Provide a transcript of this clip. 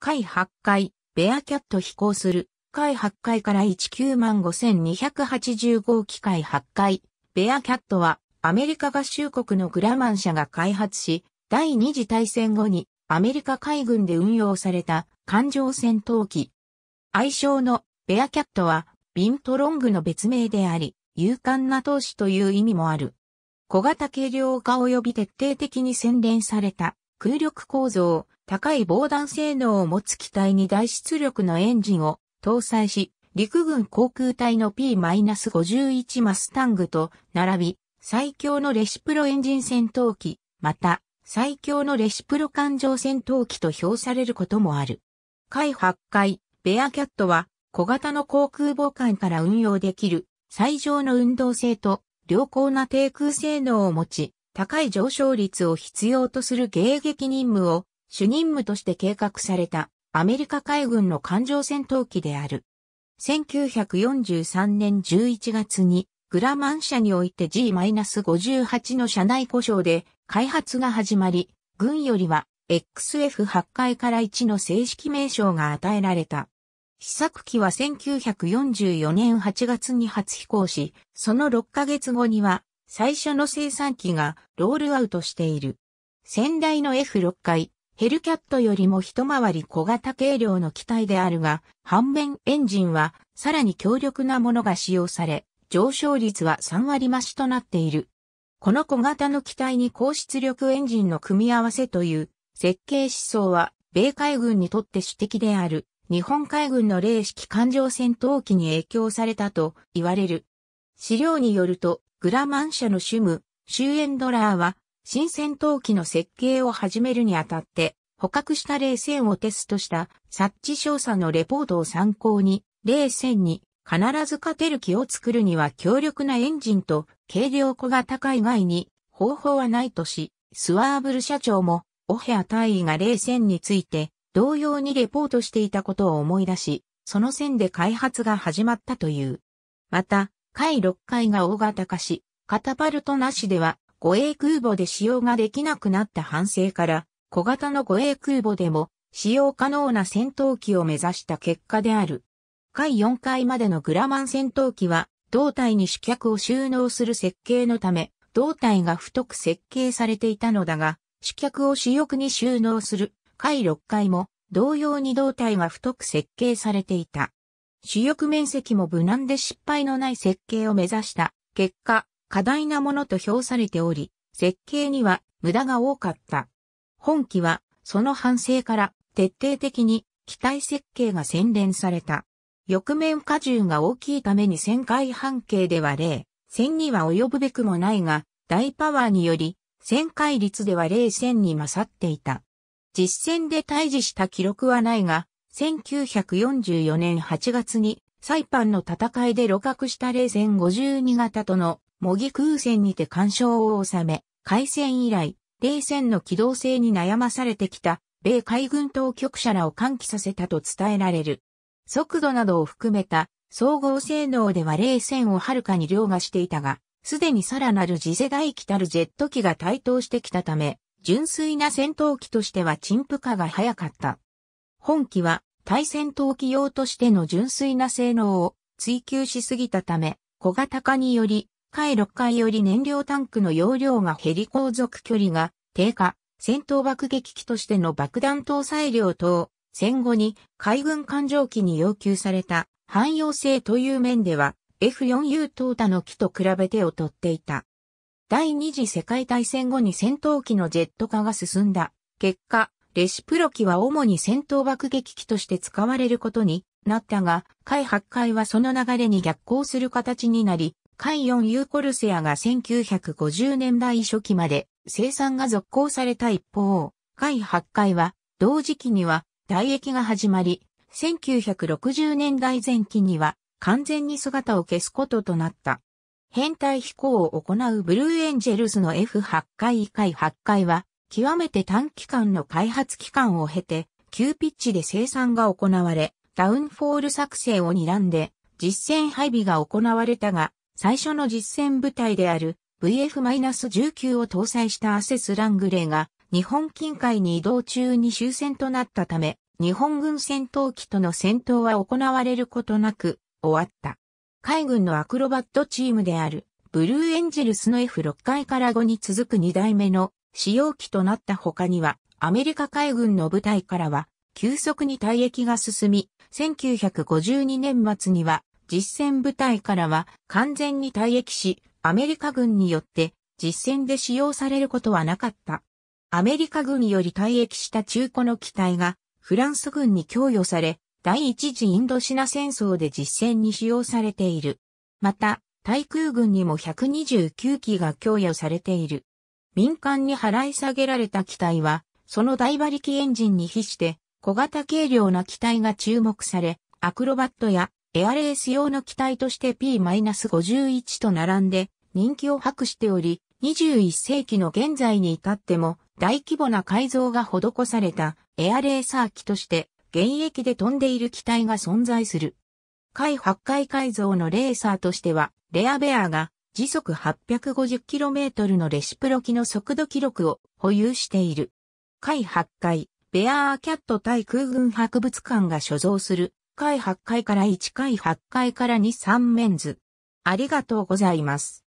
海八海、ベアキャット飛行する。海八海から195285機海八海、ベアキャットは、アメリカ合衆国のグラマン社が開発し、第二次大戦後にアメリカ海軍で運用された艦上戦闘機。愛称のベアキャットは、ビントロングの別名であり、勇敢な投資という意味もある。小型軽量化及び徹底的に洗練された空力構造、高い防弾性能を持つ機体に大出力のエンジンを搭載し、陸軍航空隊の P-51 マスタングと並び、最強のレシプロエンジン戦闘機、また、最強のレシプロ艦上戦闘機と評されることもある。海8回、ベアキャットは、小型の航空母艦から運用できる、最上の運動性と、良好な低空性能を持ち、高い上昇率を必要とする迎撃任務を主任務として計画されたアメリカ海軍の艦上戦闘機である。1943年11月にグラマン社において G-58 の社内故障で開発が始まり、軍よりは XF8 回から1の正式名称が与えられた。試作機は1944年8月に初飛行し、その6ヶ月後には最初の生産機がロールアウトしている。先代の F6 回、ヘルキャットよりも一回り小型軽量の機体であるが、反面エンジンはさらに強力なものが使用され、上昇率は3割増しとなっている。この小型の機体に高出力エンジンの組み合わせという設計思想は、米海軍にとって主敵である日本海軍の零式艦上戦闘機に影響されたと言われる。資料によると、グラマン社の主務、シューエンドラーは新戦闘機の設計を始めるにあたって、捕獲した冷戦をテストした察知調査のレポートを参考に、冷戦に必ず勝てる気を作るには強力なエンジンと軽量化が高い外に方法はないとし、スワーブル社長もオヘア大尉が冷戦について同様にレポートしていたことを思い出し、その線で開発が始まったという。また、回6回が大型化し、カタパルトなしでは護衛空母で使用ができなくなった反省から、小型の護衛空母でも使用可能な戦闘機を目指した結果である。位4階までのグラマン戦闘機は、胴体に主脚を収納する設計のため、胴体が太く設計されていたのだが、主脚を主翼に収納する位6回も、同様に胴体が太く設計されていた。主翼面積も無難で失敗のない設計を目指した結果、過大なものと評されており、設計には無駄が多かった。本機は、その反省から徹底的に機体設計が洗練された。翼面荷重が大きいために旋回半径では0、線には及ぶべくもないが、大パワーにより、旋回率では0線に勝っていた。実戦で対峙した記録はないが、1944年8月にサイパンの戦いで露覚した冷戦52型との模擬空戦にて干渉を収め、開戦以来、冷戦の機動性に悩まされてきた、米海軍当局者らを歓喜させたと伝えられる。速度などを含めた総合性能では冷戦をはるかに凌駕していたが、すでにさらなる次世代機たるジェット機が台頭してきたため、純粋な戦闘機としては陳腐化が早かった。本機は対戦闘機用としての純粋な性能を追求しすぎたため、小型化により回6回より燃料タンクの容量が減り航続距離が低下、戦闘爆撃機としての爆弾搭載量等、戦後に海軍艦上機に要求された汎用性という面では F4U 淘汰の機と比べて劣っていた。第二次世界大戦後に戦闘機のジェット化が進んだ結果、レシプロ機は主に戦闘爆撃機として使われることになったが、海8回はその流れに逆行する形になり、海4 U コルセアが1950年代初期まで生産が続行された一方、海8回は同時期には代役が始まり、1960年代前期には完全に姿を消すこととなった。変態飛行を行うブルーエンジェルズの F8 回以下8回は、極めて短期間の開発期間を経て、急ピッチで生産が行われ、ダウンフォール作成を睨んで、実戦配備が行われたが、最初の実戦部隊である VF-19 を搭載したアセス・ラングレーが日本近海に移動中に終戦となったため、日本軍戦闘機との戦闘は行われることなく終わった。海軍のアクロバットチームであるブルーエンジェルスの F6 回から5に続く2代目の使用機となった他にはアメリカ海軍の部隊からは急速に退役が進み、1952年末には実戦部隊からは完全に退役し、アメリカ軍によって実戦で使用されることはなかった。アメリカ軍より退役した中古の機体がフランス軍に供与され、第一次インドシナ戦争で実戦に使用されている。また、対空軍にも129機が供与されている。民間に払い下げられた機体は、その大馬力エンジンに比して、小型軽量な機体が注目され、アクロバットやエアレース用の機体として P-51 と並んで人気を博しており、21世紀の現在に至っても大規模な改造が施されたエアレーサー機として現役で飛んでいる機体が存在する。海8回改造のレーサーとしては、レアベアが時速 850km のレシプロ機の速度記録を保有している。海8回、ベアーキャット対空軍博物館が所蔵する回8回から1回8回から2、3面図。ありがとうございます。